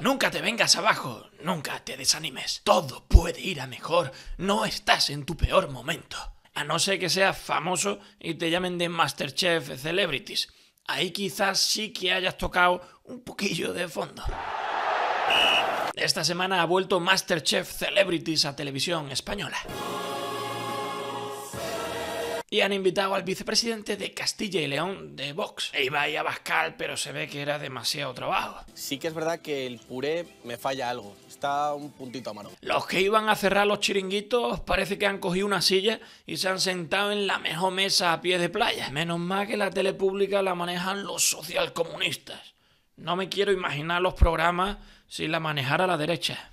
Nunca te vengas abajo, nunca te desanimes. Todo puede ir a mejor, no estás en tu peor momento. A no ser que seas famoso y te llamen de Masterchef Celebrities. Ahí quizás sí que hayas tocado un poquillo de fondo. Esta semana ha vuelto Masterchef Celebrities a televisión española y han invitado al vicepresidente de Castilla y León de Vox, e a Bascal, pero se ve que era demasiado trabajo. Sí que es verdad que el puré me falla algo, está un puntito a mano. Los que iban a cerrar los chiringuitos parece que han cogido una silla y se han sentado en la mejor mesa a pie de playa. Menos mal que la tele pública la manejan los socialcomunistas. No me quiero imaginar los programas si la manejara la derecha.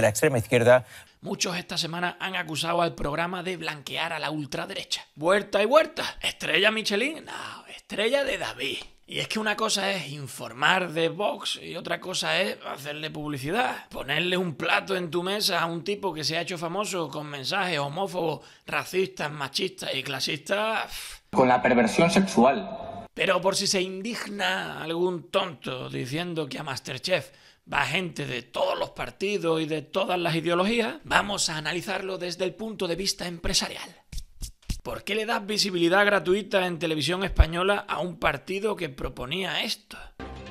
la extrema izquierda. Muchos esta semana han acusado al programa de blanquear a la ultraderecha. Vuelta y vuelta. Estrella Michelin, no, estrella de David. Y es que una cosa es informar de Vox y otra cosa es hacerle publicidad. Ponerle un plato en tu mesa a un tipo que se ha hecho famoso con mensajes homófobos, racistas, machistas y clasistas. Con la perversión sexual. Pero por si se indigna algún tonto diciendo que a Masterchef va gente de todos los partidos y de todas las ideologías, vamos a analizarlo desde el punto de vista empresarial. ¿Por qué le das visibilidad gratuita en televisión española a un partido que proponía esto?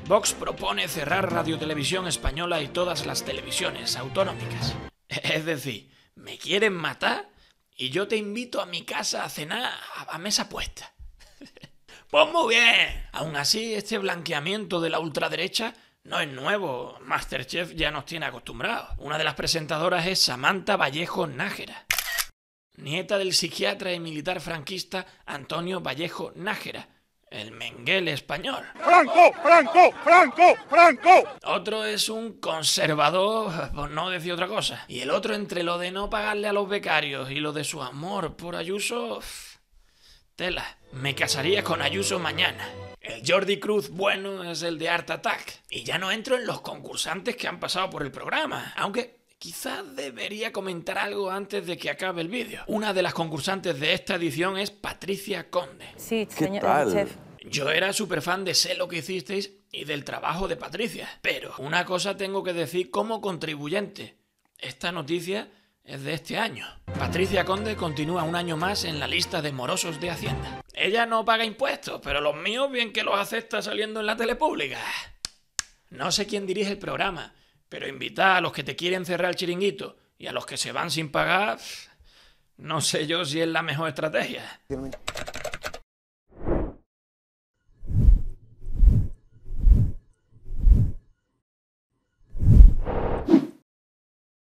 Vox propone cerrar Radio Televisión Española y todas las televisiones autonómicas. Es decir, ¿me quieren matar? Y yo te invito a mi casa a cenar a mesa puesta. Pues muy bien. Aún así, este blanqueamiento de la ultraderecha no es nuevo, Masterchef ya nos tiene acostumbrados. Una de las presentadoras es Samantha Vallejo Nájera, nieta del psiquiatra y militar franquista Antonio Vallejo Nájera, el menguel español. ¡Franco! ¡Franco! ¡Franco! ¡Franco! Otro es un conservador, por pues no decir otra cosa. Y el otro, entre lo de no pagarle a los becarios y lo de su amor por Ayuso. Tela, me casaría con Ayuso mañana. Jordi Cruz bueno es el de Art Attack. Y ya no entro en los concursantes que han pasado por el programa. Aunque Quizás debería comentar algo antes de que acabe el vídeo. Una de las concursantes de esta edición es Patricia Conde. Sí, señor chef. Yo era súper fan de Sé lo que hicisteis y del trabajo de Patricia. Pero una cosa tengo que decir como contribuyente. Esta noticia es de este año. Patricia Conde continúa un año más en la lista de morosos de Hacienda ella no paga impuestos, pero los míos bien que los acepta saliendo en la tele pública. No sé quién dirige el programa, pero invitar a los que te quieren cerrar el chiringuito y a los que se van sin pagar, no sé yo si es la mejor estrategia.